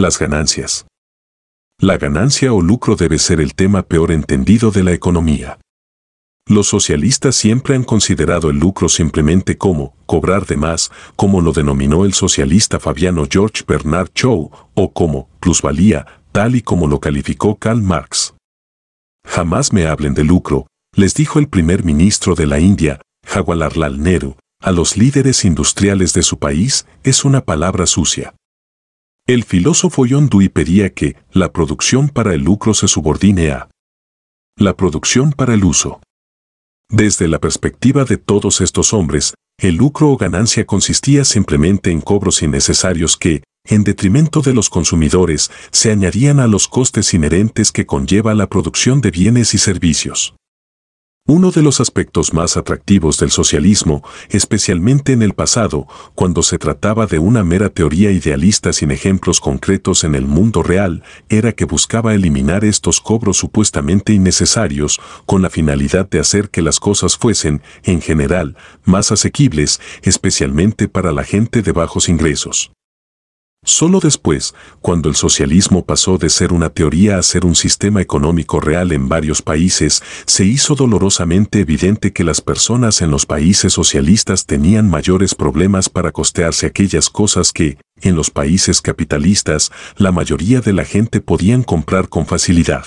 Las ganancias. La ganancia o lucro debe ser el tema peor entendido de la economía. Los socialistas siempre han considerado el lucro simplemente como cobrar de más, como lo denominó el socialista fabiano George Bernard Shaw, o como plusvalía, tal y como lo calificó Karl Marx. Jamás me hablen de lucro, les dijo el primer ministro de la India, Jawaharlal Nehru, a los líderes industriales de su país, es una palabra sucia. El filósofo John Dewey pedía que la producción para el lucro se subordine a la producción para el uso. Desde la perspectiva de todos estos hombres, el lucro o ganancia consistía simplemente en cobros innecesarios que, en detrimento de los consumidores, se añadían a los costes inherentes que conlleva la producción de bienes y servicios. Uno de los aspectos más atractivos del socialismo, especialmente en el pasado, cuando se trataba de una mera teoría idealista sin ejemplos concretos en el mundo real, era que buscaba eliminar estos cobros supuestamente innecesarios con la finalidad de hacer que las cosas fuesen, en general, más asequibles, especialmente para la gente de bajos ingresos. Solo después, cuando el socialismo pasó de ser una teoría a ser un sistema económico real en varios países, se hizo dolorosamente evidente que las personas en los países socialistas tenían mayores problemas para costearse aquellas cosas que, en los países capitalistas, la mayoría de la gente podían comprar con facilidad.